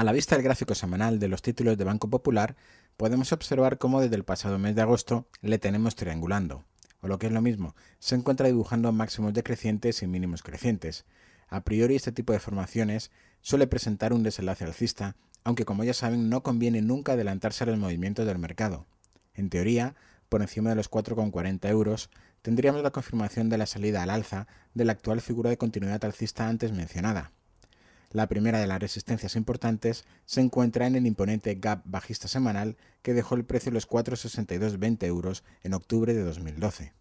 A la vista del gráfico semanal de los títulos de Banco Popular, podemos observar cómo desde el pasado mes de agosto le tenemos triangulando, o lo que es lo mismo, se encuentra dibujando máximos decrecientes y mínimos crecientes. A priori este tipo de formaciones suele presentar un desenlace alcista, aunque como ya saben no conviene nunca adelantarse a los movimientos del mercado. En teoría, por encima de los 4,40 euros, tendríamos la confirmación de la salida al alza de la actual figura de continuidad alcista antes mencionada. La primera de las resistencias importantes se encuentra en el imponente gap bajista semanal que dejó el precio los 4,6220 euros en octubre de 2012.